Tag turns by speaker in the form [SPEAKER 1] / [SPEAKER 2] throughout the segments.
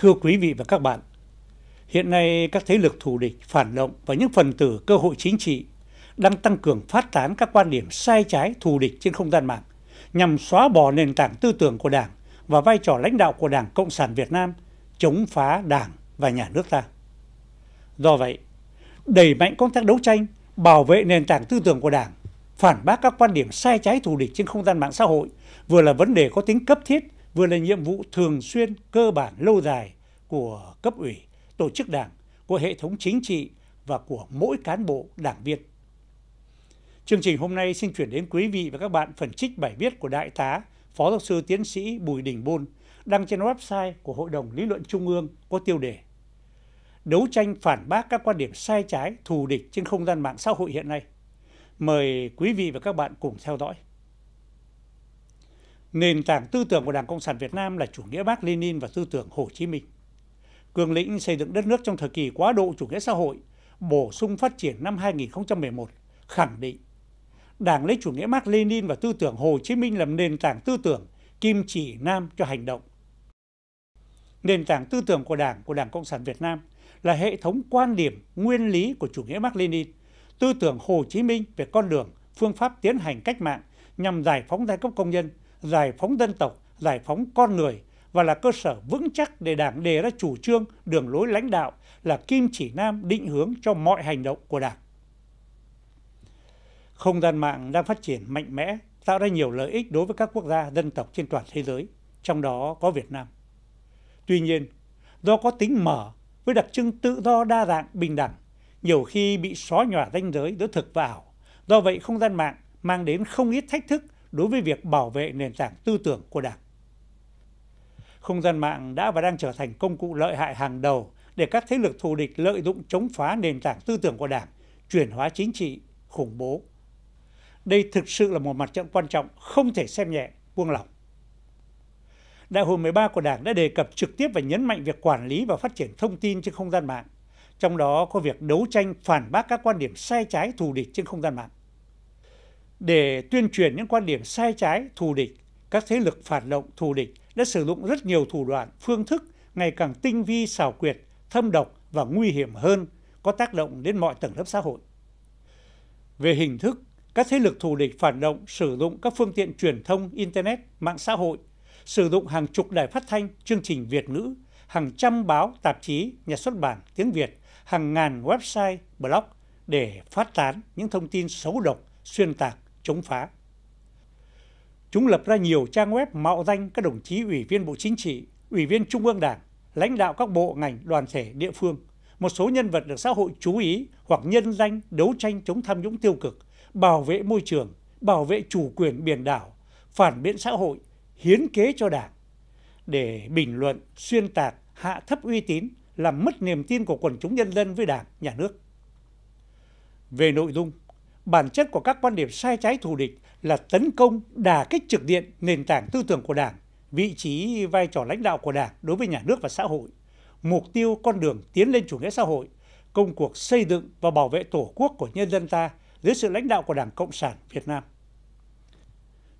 [SPEAKER 1] Thưa quý vị và các bạn, hiện nay các thế lực thù địch, phản động và những phần tử cơ hội chính trị đang tăng cường phát tán các quan điểm sai trái thù địch trên không gian mạng nhằm xóa bỏ nền tảng tư tưởng của Đảng và vai trò lãnh đạo của Đảng Cộng sản Việt Nam chống phá Đảng và nhà nước ta. Do vậy, đẩy mạnh công tác đấu tranh, bảo vệ nền tảng tư tưởng của Đảng, phản bác các quan điểm sai trái thù địch trên không gian mạng xã hội vừa là vấn đề có tính cấp thiết vừa là nhiệm vụ thường xuyên cơ bản lâu dài của cấp ủy tổ chức đảng của hệ thống chính trị và của mỗi cán bộ đảng viên chương trình hôm nay xin chuyển đến quý vị và các bạn phần trích bài viết của đại tá phó giáo sư tiến sĩ bùi đình bôn đăng trên website của hội đồng lý luận trung ương có tiêu đề đấu tranh phản bác các quan điểm sai trái thù địch trên không gian mạng xã hội hiện nay mời quý vị và các bạn cùng theo dõi nền tảng tư tưởng của đảng cộng sản việt nam là chủ nghĩa mark lenin và tư tưởng hồ chí minh cường lĩnh xây dựng đất nước trong thời kỳ quá độ chủ nghĩa xã hội bổ sung phát triển năm 2011 khẳng định đảng lấy chủ nghĩa mark lenin và tư tưởng hồ chí minh làm nền tảng tư tưởng kim chỉ nam cho hành động nền tảng tư tưởng của đảng của đảng cộng sản việt nam là hệ thống quan điểm nguyên lý của chủ nghĩa mark lenin tư tưởng hồ chí minh về con đường phương pháp tiến hành cách mạng nhằm giải phóng giai cấp công nhân giải phóng dân tộc giải phóng con người và là cơ sở vững chắc để đảng đề ra chủ trương đường lối lãnh đạo là kim chỉ nam định hướng cho mọi hành động của đảng không gian mạng đang phát triển mạnh mẽ tạo ra nhiều lợi ích đối với các quốc gia dân tộc trên toàn thế giới trong đó có việt nam tuy nhiên do có tính mở với đặc trưng tự do đa dạng bình đẳng nhiều khi bị xóa nhòa ranh giới giữa thực và ảo do vậy không gian mạng mang đến không ít thách thức đối với việc bảo vệ nền tảng tư tưởng của đảng không gian mạng đã và đang trở thành công cụ lợi hại hàng đầu để các thế lực thù địch lợi dụng chống phá nền tảng tư tưởng của đảng chuyển hóa chính trị khủng bố đây thực sự là một mặt trận quan trọng không thể xem nhẹ buông lỏng Đại hội 13 của Đảng đã đề cập trực tiếp và nhấn mạnh việc quản lý và phát triển thông tin trên không gian mạng, trong đó có việc đấu tranh phản bác các quan điểm sai trái thù địch trên không gian mạng để tuyên truyền những quan điểm sai trái thù địch các thế lực phản động thù địch đã sử dụng rất nhiều thủ đoạn phương thức ngày càng tinh vi xảo quyệt thâm độc và nguy hiểm hơn có tác động đến mọi tầng lớp xã hội về hình thức các thế lực thù địch phản động sử dụng các phương tiện truyền thông internet mạng xã hội sử dụng hàng chục đài phát thanh chương trình việt ngữ hàng trăm báo tạp chí nhà xuất bản tiếng việt hàng ngàn website blog để phát tán những thông tin xấu độc xuyên tạc chống phá. Chúng lập ra nhiều trang web mạo danh các đồng chí ủy viên Bộ Chính trị, ủy viên Trung ương Đảng, lãnh đạo các bộ ngành đoàn thể địa phương, một số nhân vật được xã hội chú ý hoặc nhân danh đấu tranh chống tham nhũng tiêu cực, bảo vệ môi trường, bảo vệ chủ quyền biển đảo, phản biện xã hội, hiến kế cho Đảng, để bình luận, xuyên tạc, hạ thấp uy tín, làm mất niềm tin của quần chúng nhân dân với Đảng, nhà nước. Về nội dung, bản chất của các quan điểm sai trái thù địch là tấn công đà kích trực diện nền tảng tư tưởng của đảng vị trí vai trò lãnh đạo của đảng đối với nhà nước và xã hội mục tiêu con đường tiến lên chủ nghĩa xã hội công cuộc xây dựng và bảo vệ tổ quốc của nhân dân ta dưới sự lãnh đạo của đảng cộng sản việt nam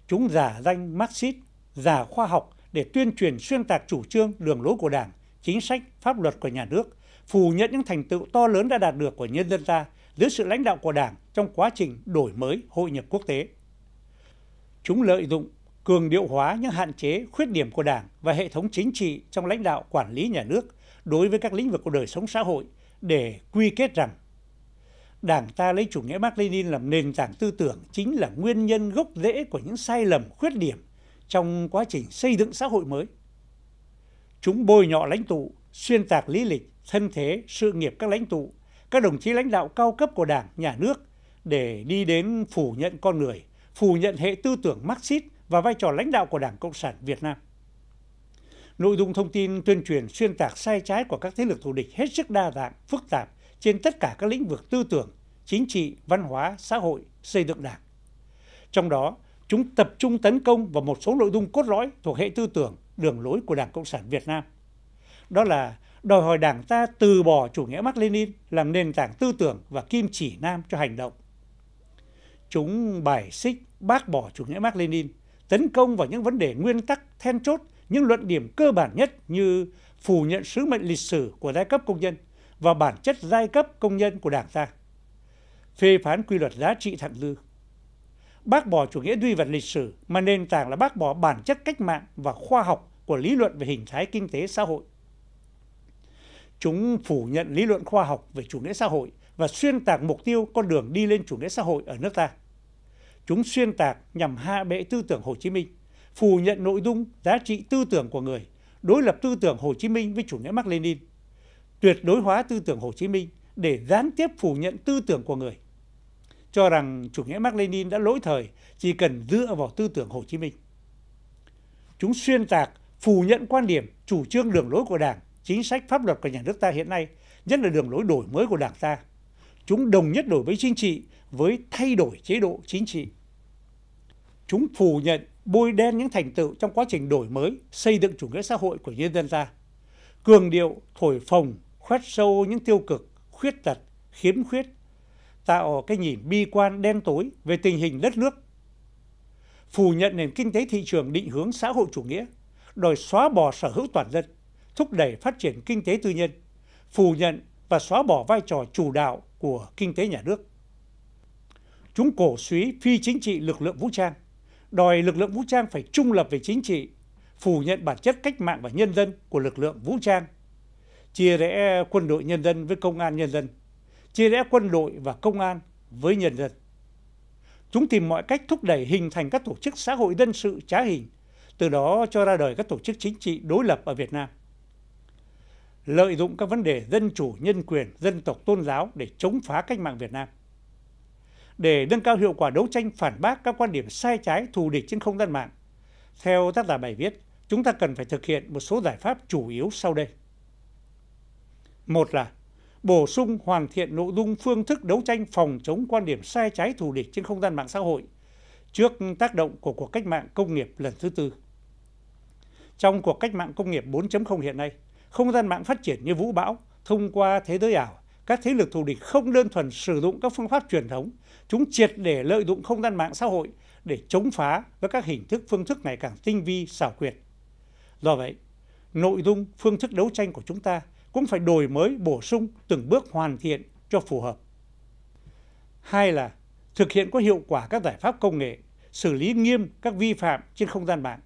[SPEAKER 1] chúng giả danh marxist giả khoa học để tuyên truyền xuyên tạc chủ trương đường lối của đảng chính sách pháp luật của nhà nước phủ nhận những thành tựu to lớn đã đạt được của nhân dân ta dưới sự lãnh đạo của đảng trong quá trình đổi mới hội nhập quốc tế chúng lợi dụng cường điệu hóa những hạn chế khuyết điểm của đảng và hệ thống chính trị trong lãnh đạo quản lý nhà nước đối với các lĩnh vực của đời sống xã hội để quy kết rằng đảng ta lấy chủ nghĩa mark lenin làm nền tảng tư tưởng chính là nguyên nhân gốc rễ của những sai lầm khuyết điểm trong quá trình xây dựng xã hội mới chúng bôi nhọ lãnh tụ xuyên tạc lý lịch thân thế sự nghiệp các lãnh tụ các đồng chí lãnh đạo cao cấp của đảng nhà nước để đi đến phủ nhận con người phủ nhận hệ tư tưởng marxist và vai trò lãnh đạo của đảng cộng sản việt nam nội dung thông tin tuyên truyền xuyên tạc sai trái của các thế lực thù địch hết sức đa dạng phức tạp trên tất cả các lĩnh vực tư tưởng chính trị văn hóa xã hội xây dựng đảng trong đó chúng tập trung tấn công vào một số nội dung cốt lõi thuộc hệ tư tưởng đường lối của đảng cộng sản việt nam đó là đòi hỏi đảng ta từ bỏ chủ nghĩa mark lenin làm nền tảng tư tưởng và kim chỉ nam cho hành động chúng bài xích bác bỏ chủ nghĩa mark lenin tấn công vào những vấn đề nguyên tắc then chốt những luận điểm cơ bản nhất như phủ nhận sứ mệnh lịch sử của giai cấp công nhân và bản chất giai cấp công nhân của đảng ta phê phán quy luật giá trị thặng dư bác bỏ chủ nghĩa duy vật lịch sử mà nền tảng là bác bỏ bản chất cách mạng và khoa học của lý luận về hình thái kinh tế xã hội chúng phủ nhận lý luận khoa học về chủ nghĩa xã hội và xuyên tạc mục tiêu con đường đi lên chủ nghĩa xã hội ở nước ta chúng xuyên tạc nhằm hạ bệ tư tưởng hồ chí minh phủ nhận nội dung giá trị tư tưởng của người đối lập tư tưởng hồ chí minh với chủ nghĩa mạc lênin tuyệt đối hóa tư tưởng hồ chí minh để gián tiếp phủ nhận tư tưởng của người cho rằng chủ nghĩa mạc lênin đã lỗi thời chỉ cần dựa vào tư tưởng hồ chí minh chúng xuyên tạc phủ nhận quan điểm chủ trương đường lối của đảng chính sách pháp luật của nhà nước ta hiện nay nhất là đường lối đổi mới của đảng ta chúng đồng nhất đổi với chính trị với thay đổi chế độ chính trị chúng phủ nhận bôi đen những thành tựu trong quá trình đổi mới xây dựng chủ nghĩa xã hội của nhân dân ta cường điệu thổi phồng khoét sâu những tiêu cực khuyết tật khiếm khuyết tạo cái nhìn bi quan đen tối về tình hình đất nước phủ nhận nền kinh tế thị trường định hướng xã hội chủ nghĩa đòi xóa bỏ sở hữu toàn dân thúc đẩy phát triển kinh tế tư nhân phủ nhận và xóa bỏ vai trò chủ đạo của kinh tế nhà nước chúng cổ suý phi chính trị lực lượng vũ trang đòi lực lượng vũ trang phải trung lập về chính trị phủ nhận bản chất cách mạng và nhân dân của lực lượng vũ trang chia rẽ quân đội nhân dân với công an nhân dân chia rẽ quân đội và công an với nhân dân chúng tìm mọi cách thúc đẩy hình thành các tổ chức xã hội dân sự trá hình từ đó cho ra đời các tổ chức chính trị đối lập ở việt nam lợi dụng các vấn đề dân chủ nhân quyền dân tộc tôn giáo để chống phá cách mạng việt nam để nâng cao hiệu quả đấu tranh phản bác các quan điểm sai trái thù địch trên không gian mạng theo tác giả bài viết chúng ta cần phải thực hiện một số giải pháp chủ yếu sau đây một là bổ sung hoàn thiện nội dung phương thức đấu tranh phòng chống quan điểm sai trái thù địch trên không gian mạng xã hội trước tác động của cuộc cách mạng công nghiệp lần thứ tư. Trong cuộc cách mạng công nghiệp 4.0 hiện nay, không gian mạng phát triển như vũ bão thông qua thế giới ảo các thế lực thù địch không đơn thuần sử dụng các phương pháp truyền thống chúng triệt để lợi dụng không gian mạng xã hội để chống phá với các hình thức phương thức ngày càng tinh vi xảo quyệt do vậy nội dung phương thức đấu tranh của chúng ta cũng phải đổi mới bổ sung từng bước hoàn thiện cho phù hợp hai là thực hiện có hiệu quả các giải pháp công nghệ xử lý nghiêm các vi phạm trên không gian mạng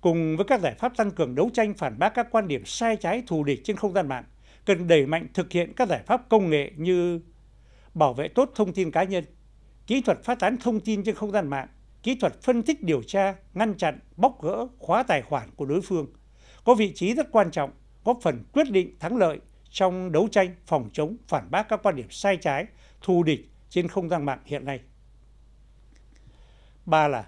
[SPEAKER 1] cùng với các giải pháp tăng cường đấu tranh phản bác các quan điểm sai trái thù địch trên không gian mạng cần đẩy mạnh thực hiện các giải pháp công nghệ như bảo vệ tốt thông tin cá nhân kỹ thuật phát tán thông tin trên không gian mạng kỹ thuật phân tích điều tra ngăn chặn bóc gỡ khóa tài khoản của đối phương có vị trí rất quan trọng góp phần quyết định thắng lợi trong đấu tranh phòng chống phản bác các quan điểm sai trái thù địch trên không gian mạng hiện nay ba là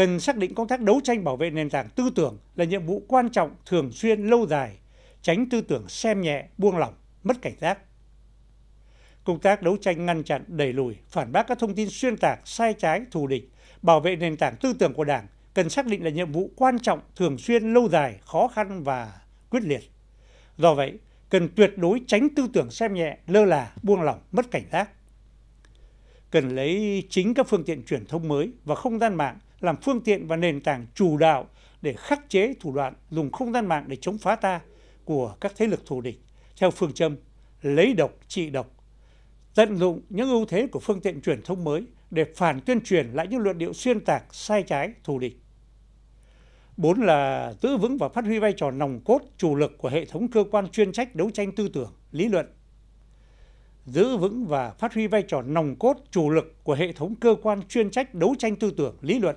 [SPEAKER 1] cần xác định công tác đấu tranh bảo vệ nền tảng tư tưởng là nhiệm vụ quan trọng thường xuyên lâu dài tránh tư tưởng xem nhẹ buông lỏng mất cảnh giác công tác đấu tranh ngăn chặn đẩy lùi phản bác các thông tin xuyên tạc sai trái thù địch bảo vệ nền tảng tư tưởng của đảng cần xác định là nhiệm vụ quan trọng thường xuyên lâu dài khó khăn và quyết liệt do vậy cần tuyệt đối tránh tư tưởng xem nhẹ lơ là buông lỏng mất cảnh giác cần lấy chính các phương tiện truyền thông mới và không gian mạng làm phương tiện và nền tảng chủ đạo để khắc chế thủ đoạn dùng không gian mạng để chống phá ta của các thế lực thù địch theo phương châm lấy độc trị độc tận dụng những ưu thế của phương tiện truyền thông mới để phản tuyên truyền lại những luận điệu xuyên tạc sai trái thù địch bốn là giữ vững và phát huy vai trò nòng cốt chủ lực của hệ thống cơ quan chuyên trách đấu tranh tư tưởng lý luận giữ vững và phát huy vai trò nòng cốt chủ lực của hệ thống cơ quan chuyên trách đấu tranh tư tưởng lý luận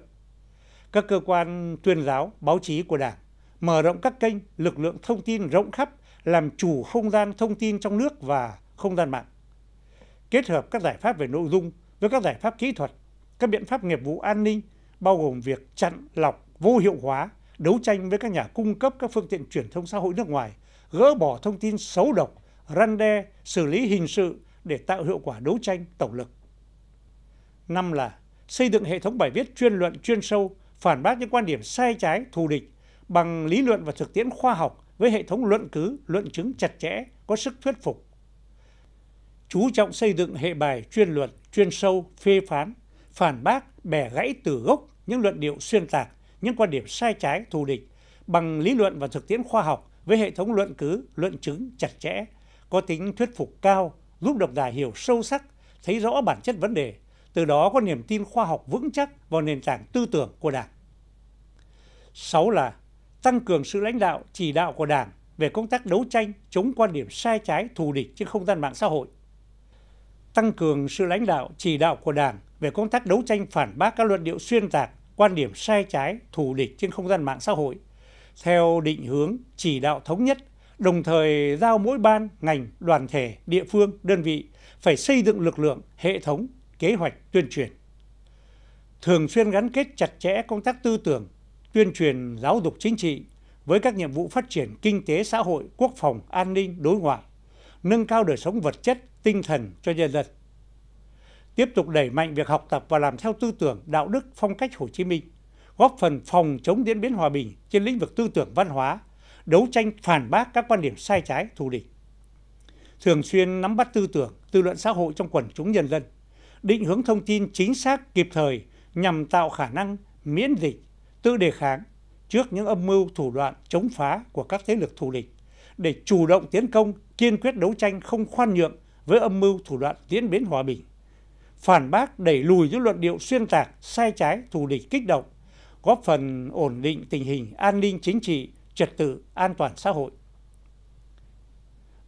[SPEAKER 1] các cơ quan tuyên giáo báo chí của đảng mở rộng các kênh lực lượng thông tin rộng khắp làm chủ không gian thông tin trong nước và không gian mạng kết hợp các giải pháp về nội dung với các giải pháp kỹ thuật các biện pháp nghiệp vụ an ninh bao gồm việc chặn lọc vô hiệu hóa đấu tranh với các nhà cung cấp các phương tiện truyền thông xã hội nước ngoài gỡ bỏ thông tin xấu độc răn đe xử lý hình sự để tạo hiệu quả đấu tranh tổng lực năm là xây dựng hệ thống bài viết chuyên luận chuyên sâu phản bác những quan điểm sai trái thù địch bằng lý luận và thực tiễn khoa học với hệ thống luận cứ luận chứng chặt chẽ có sức thuyết phục chú trọng xây dựng hệ bài chuyên luận chuyên sâu phê phán phản bác bẻ gãy từ gốc những luận điệu xuyên tạc những quan điểm sai trái thù địch bằng lý luận và thực tiễn khoa học với hệ thống luận cứ luận chứng chặt chẽ có tính thuyết phục cao giúp độc giả hiểu sâu sắc thấy rõ bản chất vấn đề từ đó có niềm tin khoa học vững chắc vào nền tảng tư tưởng của đảng sáu là tăng cường sự lãnh đạo chỉ đạo của đảng về công tác đấu tranh chống quan điểm sai trái thù địch trên không gian mạng xã hội tăng cường sự lãnh đạo chỉ đạo của đảng về công tác đấu tranh phản bác các luận điệu xuyên tạc quan điểm sai trái thù địch trên không gian mạng xã hội theo định hướng chỉ đạo thống nhất đồng thời giao mỗi ban ngành đoàn thể địa phương đơn vị phải xây dựng lực lượng hệ thống kế hoạch tuyên truyền thường xuyên gắn kết chặt chẽ công tác tư tưởng tuyên truyền giáo dục chính trị với các nhiệm vụ phát triển kinh tế xã hội quốc phòng an ninh đối ngoại nâng cao đời sống vật chất tinh thần cho nhân dân tiếp tục đẩy mạnh việc học tập và làm theo tư tưởng đạo đức phong cách hồ chí minh góp phần phòng chống diễn biến hòa bình trên lĩnh vực tư tưởng văn hóa đấu tranh phản bác các quan điểm sai trái thù địch thường xuyên nắm bắt tư tưởng tư luận xã hội trong quần chúng nhân dân định hướng thông tin chính xác kịp thời nhằm tạo khả năng miễn dịch tự đề kháng trước những âm mưu thủ đoạn chống phá của các thế lực thù địch để chủ động tiến công kiên quyết đấu tranh không khoan nhượng với âm mưu thủ đoạn diễn biến hòa bình phản bác đẩy lùi những luận điệu xuyên tạc sai trái thù địch kích động góp phần ổn định tình hình an ninh chính trị trật tự an toàn xã hội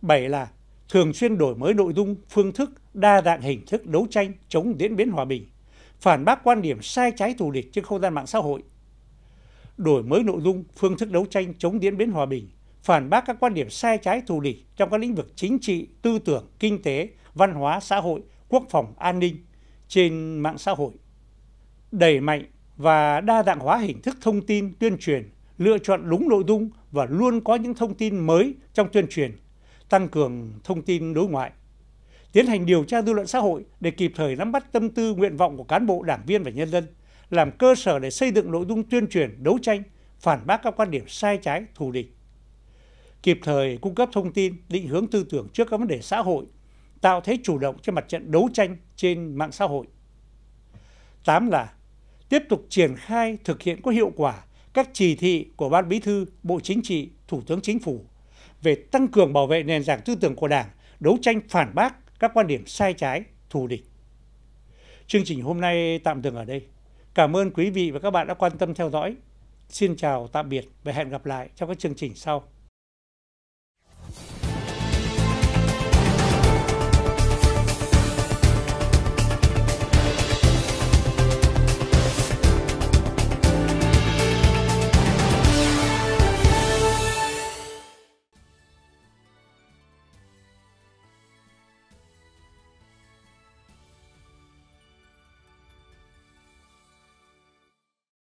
[SPEAKER 1] bảy là thường xuyên đổi mới nội dung phương thức đa dạng hình thức đấu tranh chống diễn biến hòa bình phản bác quan điểm sai trái thù địch trên không gian mạng xã hội đổi mới nội dung phương thức đấu tranh chống diễn biến hòa bình phản bác các quan điểm sai trái thù địch trong các lĩnh vực chính trị tư tưởng kinh tế văn hóa xã hội quốc phòng an ninh trên mạng xã hội đẩy mạnh và đa dạng hóa hình thức thông tin tuyên truyền lựa chọn đúng nội dung và luôn có những thông tin mới trong tuyên truyền tăng cường thông tin đối ngoại tiến hành điều tra dư luận xã hội để kịp thời nắm bắt tâm tư nguyện vọng của cán bộ đảng viên và nhân dân làm cơ sở để xây dựng nội dung tuyên truyền đấu tranh phản bác các quan điểm sai trái thù địch kịp thời cung cấp thông tin định hướng tư tưởng trước các vấn đề xã hội tạo thế chủ động trên mặt trận đấu tranh trên mạng xã hội tám là tiếp tục triển khai thực hiện có hiệu quả các chỉ thị của ban bí thư bộ chính trị thủ tướng chính phủ về tăng cường bảo vệ nền tảng tư tưởng của đảng đấu tranh phản bác các quan điểm sai trái thù địch chương trình hôm nay tạm dừng ở đây cảm ơn quý vị và các bạn đã quan tâm theo dõi xin chào tạm biệt và hẹn gặp lại trong các chương trình sau